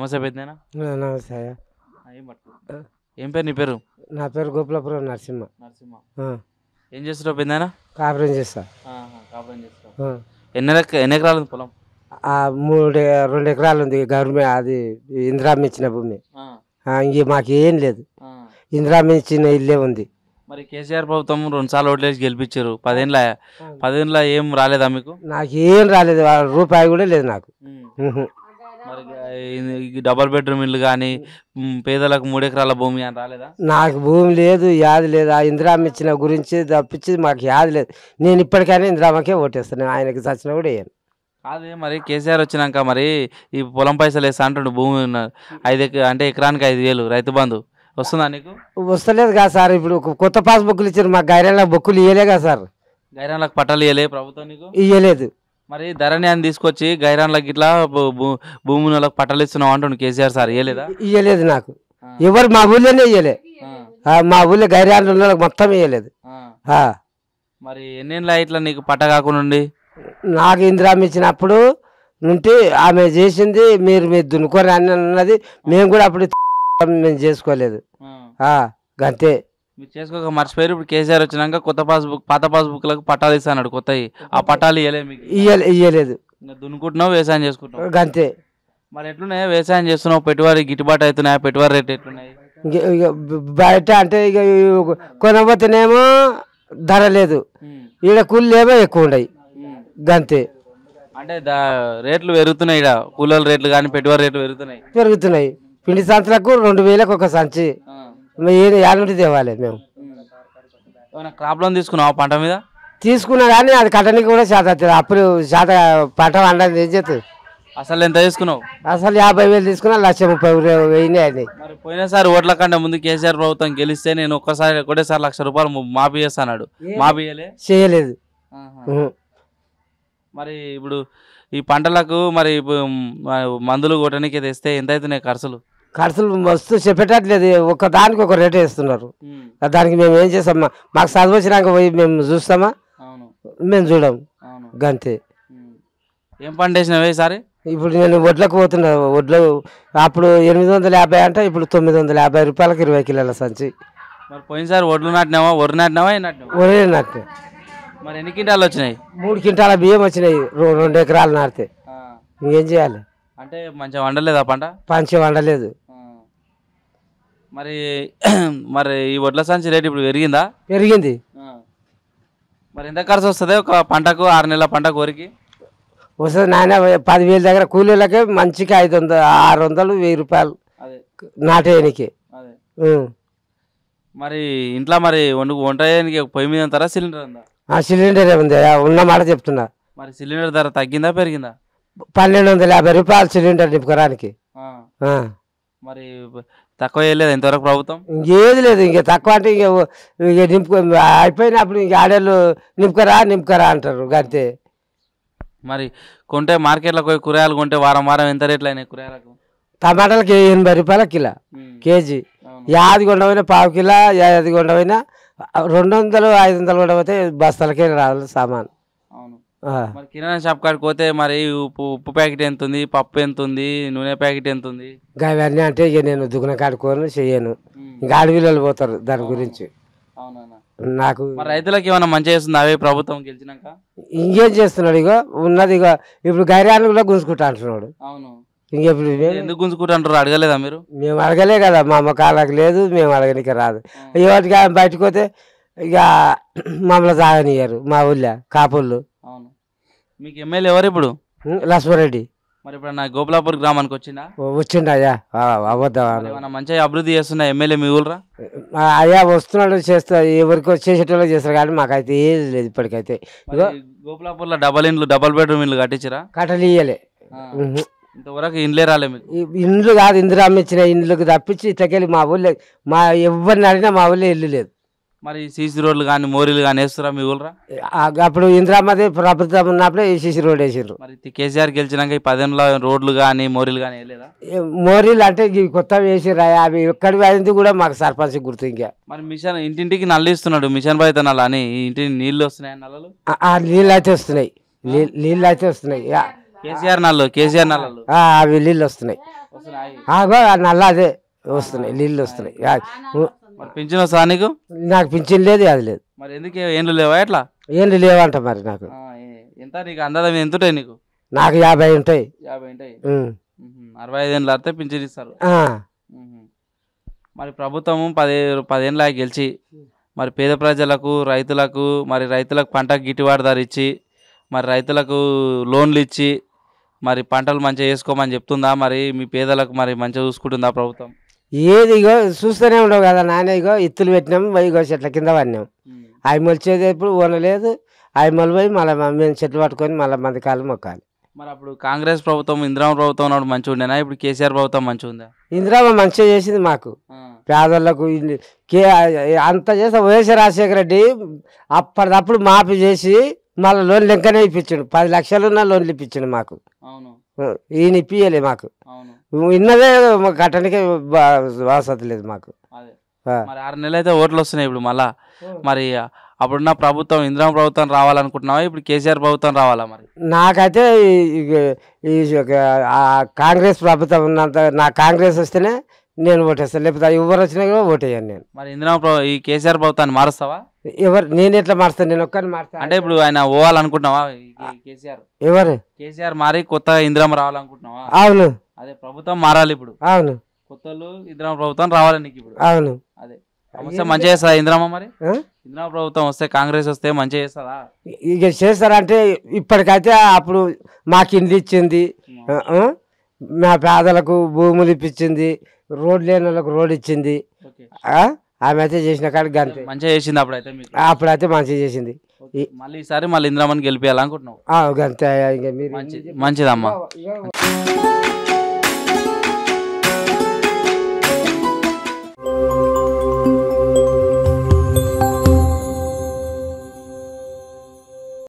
నమస్తే పెద్దనా నమస్తే ఏం పేరు నీ పేరు నా పేరు గోపులాపురం నరసింహ నరసింహ ఏం చేస్తారు పెద్దనా కాపురం చేస్తా ఎన్ని ఎన్ని ఎకరాలు పొలం మూడు రెండు ఎకరాలు ఉంది గవర్నమెంట్ అది ఇందిరామ్మ ఇచ్చిన భూమి ఇంకే మాకు ఏం లేదు ఇందిరామ్మ ఇచ్చిన ఇల్లే ఉంది మరి కేసీఆర్ ప్రభుత్వం రెండు సార్లు ఓట్లేసి గెలిపించారు పదేళ్ళ పదేళ్ళ ఏం రాలేదా మీకు నాకు ఏం రాలేదు రూపాయి కూడా లేదు నాకు మరి డబల్ బెడ్రూమ్ ఇల్లు కానీ పేదలకు మూడెకరాల భూమి అని రాలేదా నాకు భూమి లేదు యాది లేదు ఆ ఇందిరామ ఇచ్చిన గురించి తప్పించి మాకు యాది లేదు నేను ఇప్పటికైనా ఇందిరామకే ఓటేస్తాను ఆయనకి చచ్చిన కూడా వేయను అదే మరి కేసీఆర్ వచ్చినాక మరి ఈ పొలం పైసలు వేస్తా అంటుండు భూమి ఐదు అంటే ఎకరానికి ఐదు వేలు రైతు బంధు వస్తుందా నీకు వస్తలేదు కదా సార్ ఇప్పుడు కొత్త పాస్ బుక్లు ఇచ్చారు మాకు గైరాన్లకు బుక్కులు ఇవ్వలేదు కదా సార్ గైరాన్లకు పట్టాలు ఇవ్వలేదు ప్రభుత్వం నీకు ఇవ్వలేదు మరి ధరణి అని తీసుకొచ్చి గైరాన్లకు ఇట్లా భూములకు పట్టలు ఇస్తున్నావు అంటుండు కేసీఆర్ సార్ ఇయ్యలేదా ఇయ్యలేదు నాకు ఎవరు మా ఊళ్ళోనే ఇయ్యలే మా ఊళ్ళో గైరాన్ల మొత్తం ఇయ్యలేదు మరి ఎన్ని ఇట్లా నీకు పట్ట కాకుండా నాకు ఇందిరా ఇచ్చినప్పుడు నుండి ఆమె చేసింది మీరు మీరు దున్నుకొని అన్నది మేము కూడా అప్పుడు మేము చేసుకోలేదు అంతే మీరు చేసుకోక మర్చిపోయారు ఇప్పుడు కేసీఆర్ వచ్చినాక కొత్త పాస్బుక్ పాత పాస్బుక్లకు పట్టాలు ఇస్తాడు కొత్త ఆ పట్టాలు ఇయ్యలేదు దున్నుకుంటున్నావు వ్యవసాయం చేసుకుంటున్నావు అంతే మరి ఎట్లున్నాయి వ్యవసాయం చేస్తున్నావు పెట్టుబడి గిట్టుబాటు అవుతున్నాయా పెట్టుబడి రేట్ ఎట్లున్నాయి బయట అంటే ఇక కొనబోతేనేమో ధర లేదు ఈడ కూలీలేమో ఎక్కువ ఉన్నాయి గంతే అంటే రేట్లు పెరుగుతున్నాయి ఇక్కడ కూలీల రేట్లు కానీ పెట్టుబడి రేట్లు పెరుగుతున్నాయి పెరుగుతున్నాయి పిండి సంచులకు రెండు వేలకు ఒక సంచి ఏది ఏడంటే తేవాలి మేము ఏమైనా క్రాప్ లోన్ తీసుకున్నావా పంట మీద తీసుకున్నా కానీ అది కట్టడానికి కూడా చేత అవుతుంది అప్పుడు చేత పంట వండదు ఏం చేస్తుంది అసలు ఎంత తీసుకున్నావు అసలు యాభై వేలు తీసుకున్నా లక్ష ముప్పై వెయ్యి అది మరి పోయినసారి ఓట్ల కంటే ముందు కేసీఆర్ ప్రభుత్వం గెలిస్తే నేను ఒక్కసారి ఒకటేసారి లక్ష రూపాయలు మాఫీ చేస్తాడు మాఫీ చేయలేదు మరి ఇప్పుడు ఈ పంటలకు మరి మందులు కొట్టడానికి తెస్తే ఎంత అవుతున్నాయి ఖర్చులు ఖర్చులు మస్తు చెప్పేటట్లేదు ఒక దానికి ఒక రేట్ వేస్తున్నారు దానికి మేము ఏం చేస్తామా మాకు చదువు వచ్చినాక పోయి మేము చూస్తామా మేము చూడము గంతే ఏం పంట వేసినావు ఇప్పుడు నేను వడ్లకు పోతున్నా వడ్లు అప్పుడు ఎనిమిది వందల యాభై అంటే ఇప్పుడు తొమ్మిది వందల యాభై రూపాయలకి ఇరవై కిలోల సంచి మరి పోయినసారి వడ్లు నాటినావా వరి నాటినావా వరి నాటి మరి ఎన్ని క్వింటాలు వచ్చినాయి మూడు క్వింటాల బియ్యం వచ్చినాయి రెండు ఎకరాలు నాటితే ఇంకేం చేయాలి అంటే మంచిగా వండలేదా పంట మంచిగా వండలేదు మరి మరి ఈ వడ్ల సంచి రేటు ఇప్పుడు పెరిగిందా పెరిగింది మరి ఎంత ఖర్చు వస్తుంది ఒక పంటకు ఆరు నెలల పంటకు కోరికి వస్తుంది నాయన పదివేల దగ్గర కూలీలకే మంచిగా ఐదు వందలు ఆరు వందలు వెయ్యి రూపాయలు నాటేయనికి మరి ఇంట్లో మరి వండు వంటకి పొయ్యి మీద ఉంటారా సిలిండర్ ఉందా సిలిండర్ ఉంది ఉన్న మాట చెప్తున్నా మరి సిలిండర్ ధర తగ్గిందా పెరిగిందా పన్నెండు వందల యాభై రూపాయలు సిలిండర్ నింపుకోవడానికి మరి తక్కువ చేయలేదు ఇంతవరకు ప్రభుత్వం ఏది లేదు ఇంకా తక్కువ అంటే ఇంక ఇక నింపు అయిపోయినప్పుడు ఇంక ఆడేళ్ళు నింపుకరా నింపుకరా అంటారు అంతే మరి కొంటే మార్కెట్లో పోయి కూరగాయలు కొంటే వారం వారం ఎంత రేట్లు అయినాయి కూరగాయలకు టమాటాలకి ఎనభై రూపాయల కిలో కేజీ యాది కొండమైనా పావు కిలో యాది కొండమైనా రెండు వందలు ఐదు వందలు కూడా పోతే బస్తాలకే రావాలి సామాను మరి కిరాణా షాప్ కాడికి పోతే మరి ఉప్పు ఉప్పు ప్యాకెట్ ఎంత ఉంది పప్పు ఎంత ఉంది నూనె ప్యాకెట్ ఎంత ఉంది అవన్నీ అంటే ఇక నేను దుగ్గున కాడుకోను చేయను ఇంకా అడవిలో పోతారు దాని గురించి నాకు రైతులకు ఏమైనా మంచి చేస్తుంది అవే ప్రభుత్వం గెలిచినాక ఇంకేం చేస్తున్నాడు ఇగో ఉన్నది ఇగో ఇప్పుడు గైరాన్ని కూడా గుంజుకుంటా అంటున్నాడు ఇంకెప్పుడు ఎందుకు గుంజుకుంటారు అడగలేదా మీరు మేము అడగలే కదా మా అమ్మ కాళ్ళకి లేదు మేము అడగడానికి రాదు ఆయన బయటకు పోతే ఇక మమ్మల్ని తాగనియ్యారు మా ఊళ్ళో కాపుళ్ళు అవును మీకు ఎమ్మెల్యే ఎవరు ఇప్పుడు లక్ష్మారెడ్డి మరి ఇప్పుడు నా గోపులాపూర్ గ్రామానికి వచ్చిందా వచ్చిండు అయ్యా మంచిగా అభివృద్ధి చేస్తున్న ఎమ్మెల్యే మీ ఊళ్ళరా అయ్యా వస్తున్నాడు చేస్తా ఎవరికి వచ్చేసేటోళ్ళు చేస్తారు కానీ మాకైతే ఏది లేదు ఇప్పటికైతే లో డబల్ ఇండ్లు డబల్ బెడ్రూమ్ ఇండ్లు కట్టించరా కట్టలియలే ఇంతవరకు ఇండ్లే రాలే ఇండ్లు కాదు ఇందిరామ్మ అమ్మించిన ఇండ్లకు తప్పించి ఇట్లకెళ్ళి మా ఊళ్ళో మా ఎవరిని అడిగినా మా ఊళ్ళో ఇల్లు లేదు మరి సీసీ రోడ్లు కానీ మోరీలు కానీ వేస్తారా మీ ఊళ్ళరా అప్పుడు ఇంద్రామతి ప్రభుత్వం ఉన్నప్పుడే ఈ సీసీ రోడ్ వేసారు మరి కేసీఆర్ గెలిచినాక ఈ పదేళ్ళ రోడ్లు కానీ మోరీలు కానీ వేయలేదా మోరీలు అంటే కొత్త వేసిరా అవి ఎక్కడ వేసింది కూడా మాకు సర్పంచ్ గుర్తు ఇంకా మరి మిషన్ ఇంటింటికి నల్లు ఇస్తున్నాడు మిషన్ బాధిత నల్ల అని ఇంటి నీళ్ళు వస్తున్నాయి నల్లలు నీళ్ళు అయితే వస్తున్నాయి నీళ్ళు అయితే వస్తున్నాయి కేసీఆర్ నల్లు కేసీఆర్ నల్లలు అవి నీళ్ళు వస్తున్నాయి నల్ల అదే వస్తున్నాయి నీళ్ళు వస్తున్నాయి మరి పింఛన్ వస్తా నీకు నాకు పింఛన్ లేదు అది లేదు మరి ఎందుకు ఏండ్లు లేవా ఎట్లా ఏండ్లు లేవంట మరి నాకు ఎంత నీకు అందాజం ఎంత ఉంటాయి నీకు నాకు యాభై ఉంటాయి యాభై ఉంటాయి అరవై ఐదు ఏళ్ళు అయితే పింఛన్ ఇస్తారు మరి ప్రభుత్వం పది పదేళ్ళ గెలిచి మరి పేద ప్రజలకు రైతులకు మరి రైతులకు పంట గిట్టుబాటు ధర ఇచ్చి మరి రైతులకు లోన్లు ఇచ్చి మరి పంటలు మంచిగా వేసుకోమని చెప్తుందా మరి మీ పేదలకు మరి మంచిగా చూసుకుంటుందా ప్రభుత్వం ఏది ఇగో చూస్తూనే ఉండవు కదా నానే ఇగో ఇత్తులు పెట్టినాం ఇగో చెట్ల కింద పడినాం అవి మొలిచేది ఎప్పుడు ఓనలేదు అవి మొలిపోయి మళ్ళీ మేము చెట్లు పట్టుకొని మళ్ళీ మంది కాలు మొక్కాలి మరి అప్పుడు కాంగ్రెస్ ప్రభుత్వం ఇందిరా ప్రభుత్వం నాడు మంచిగా ఉండేనా ఇప్పుడు కేసీఆర్ ప్రభుత్వం మంచిగా ఉందా ఇందిరా మంచిగా చేసింది మాకు పేదలకు కే అంత చేస్తే వైఎస్ఆర్ రాజశేఖర రెడ్డి అప్పటిదప్పుడు మాఫీ చేసి మళ్ళీ లోన్ లింకనే ఇప్పించాడు పది లక్షలున్న లోన్లు ఇప్పించాడు మాకు ఈయన ఇప్పియలే మాకు ఇన్నదే కట్టడానికి వసతి లేదు మాకు మరి ఆరు నెలలు అయితే ఓట్లు వస్తున్నాయి ఇప్పుడు మళ్ళా మరి అప్పుడున్న ప్రభుత్వం ఇంద్ర ప్రభుత్వం రావాలనుకుంటున్నావా ఇప్పుడు కేసీఆర్ ప్రభుత్వం రావాలా మరి నాకైతే ఈ కాంగ్రెస్ ప్రభుత్వం ఉన్నంత నా కాంగ్రెస్ వస్తేనే నేను ఓటేస్తాను లేకపోతే ఎవరు వచ్చినా కూడా ఓటేయను నేను మరి ఇందిరా ఈ కేసీఆర్ ప్రభుత్వాన్ని మారుస్తావా ఎవరు నేను ఎట్లా మారుస్తాను నేను ఒక్కరిని మారుస్తాను అంటే ఇప్పుడు ఆయన పోవాలనుకుంటున్నావా కేసీఆర్ ఎవరు కేసీఆర్ మారి కొత్త ఇంద్రం రావాలనుకుంటున్నావా అవును అదే ప్రభుత్వం మారాలి ఇప్పుడు అవును కొత్తలు ఇందిరా ప్రభుత్వం రావాలి నీకు ఇప్పుడు అవును అదే సమస్య మంచిగా చేస్తారా ఇందిరామ మరి ఇందిరా ప్రభుత్వం వస్తే కాంగ్రెస్ వస్తే మంచిగా చేస్తారా ఇక చేస్తారంటే ఇప్పటికైతే అప్పుడు మాకు ఇండ్లు ఇచ్చింది మా పేదలకు భూములు ఇప్పించింది రోడ్ లేని వాళ్ళకు రోడ్ ఇచ్చింది ఆమె అయితే చేసిన కాడికి గంట మంచిగా చేసింది అప్పుడైతే అప్పుడైతే మంచిగా చేసింది మళ్ళీ ఈసారి మళ్ళీ ఇందిరామని గెలిపేయాలనుకుంటున్నావు గంతే మంచిదమ్మా